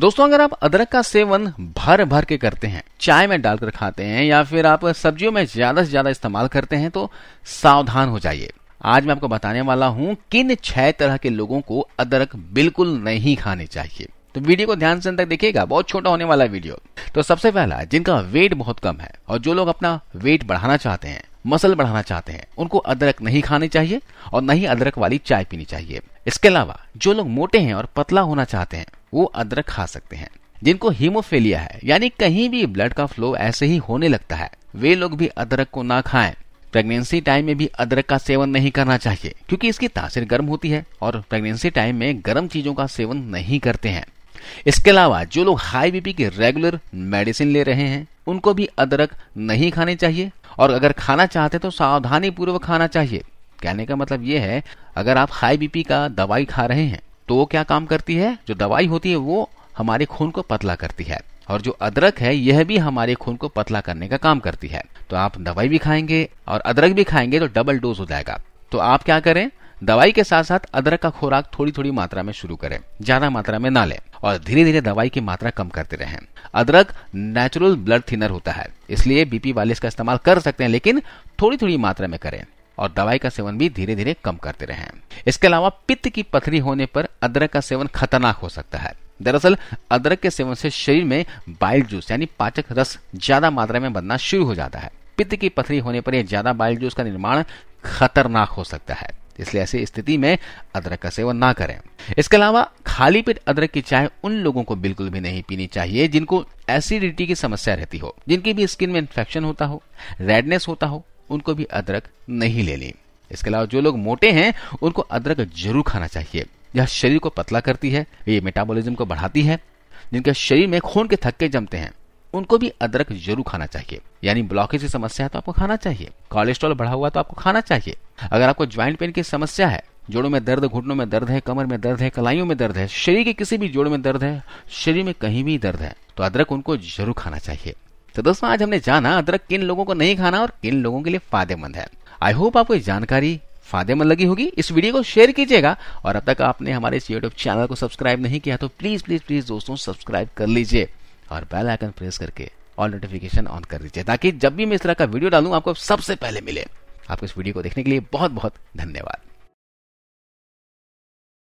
दोस्तों अगर आप अदरक का सेवन भर भर के करते हैं चाय में डालकर खाते हैं या फिर आप सब्जियों में ज्यादा से ज्यादा इस्तेमाल करते हैं तो सावधान हो जाइए आज मैं आपको बताने वाला हूं किन छह तरह के लोगों को अदरक बिल्कुल नहीं खाने चाहिए तो वीडियो को ध्यान से तक देखिएगा बहुत छोटा होने वाला वीडियो तो सबसे पहला जिनका वेट बहुत कम है और जो लोग अपना वेट बढ़ाना चाहते हैं मसल बढ़ाना चाहते हैं उनको अदरक नहीं खानी चाहिए और नहीं अदरक वाली चाय पीनी चाहिए इसके अलावा जो लोग मोटे हैं और पतला होना चाहते हैं वो अदरक खा सकते हैं जिनको हीमोफेलिया है यानी कहीं भी ब्लड का फ्लो ऐसे ही होने लगता है वे लोग भी अदरक को ना खाएं प्रेगनेंसी टाइम में भी अदरक का सेवन नहीं करना चाहिए क्योंकि इसकी तासीर गर्म होती है और प्रेगनेंसी टाइम में गर्म चीजों का सेवन नहीं करते हैं इसके अलावा जो लोग हाई बीपी के रेगुलर मेडिसिन ले रहे हैं उनको भी अदरक नहीं खाने चाहिए और अगर खाना चाहते तो सावधानी पूर्वक खाना चाहिए कहने का मतलब यह है अगर आप हाई बीपी का दवाई खा रहे हैं तो वो क्या काम करती है जो दवाई होती है वो हमारे खून को पतला करती है और जो अदरक है यह भी हमारे खून को पतला करने का काम करती है तो आप दवाई भी खाएंगे और अदरक भी खाएंगे तो डबल डोज हो जाएगा तो आप क्या करें दवाई के साथ साथ अदरक का खुराक थोड़ी थोड़ी मात्रा में शुरू करें ज्यादा मात्रा में ना लें और धीरे धीरे दवाई की मात्रा कम करते रहें अदरक नेचुरल ब्लड थिनर होता है इसलिए बीपी वाले इसका इस्तेमाल कर सकते हैं लेकिन थोड़ी थोड़ी मात्रा में करें और दवाई का सेवन भी धीरे धीरे कम करते रहें इसके अलावा पित्त की पथरी होने पर अदरक का सेवन खतरनाक हो सकता है दरअसल अदरक के सेवन से शरीर में बाइल जूस यानी पाचक रस ज्यादा मात्रा में बनना शुरू हो जाता है पित्त की पथरी होने पर यह ज्यादा बाइल जूस का निर्माण खतरनाक हो सकता है इसलिए ऐसी स्थिति में अदरक का सेवन ना करें इसके अलावा खाली पेट अदरक की चाय उन लोगों को बिल्कुल भी नहीं पीनी चाहिए जिनको एसिडिटी की समस्या रहती हो जिनकी भी स्किन में इन्फेक्शन होता हो रेडनेस होता हो उनको भी अदरक नहीं लेनी इसके अलावा जो लोग मोटे हैं उनको अदरक जरूर खाना चाहिए यह शरीर को पतला करती है ये मेटाबॉलिज्म को बढ़ाती है जिनके शरीर में खून के थक्के जमते हैं उनको भी अदरक जरूर खाना चाहिए यानी ब्लॉकेज की समस्या है तो आपको खाना चाहिए कोलेस्ट्रॉल बढ़ा हुआ तो आपको खाना चाहिए अगर आपको ज्वाइंट पेन की समस्या है जोड़ों में दर्द घुटनों में दर्द है कमर में दर्द है कलाइयों में दर्द है शरीर के किसी भी जोड़ में दर्द है शरीर में कहीं भी दर्द है तो अदरक उनको जरूर खाना चाहिए तो दोस्तों आज हमने जाना अदरक किन लोगों को नहीं खाना और किन लोगों के लिए फायदेमंद है आई होप आपको जानकारी फायदेमंद लगी होगी इस वीडियो को शेयर कीजिएगा और अब तक आपने हमारे इस यूट्यूब चैनल को सब्सक्राइब नहीं किया तो प्लीज प्लीज प्लीज दोस्तों सब्सक्राइब कर लीजिए और बेल आइकन प्रेस करके ऑल नोटिफिकेशन ऑन कर दीजिए ताकि जब भी मैं इस तरह का वीडियो डालूं आपको सबसे पहले मिले आपको इस वीडियो को देखने के लिए बहुत बहुत धन्यवाद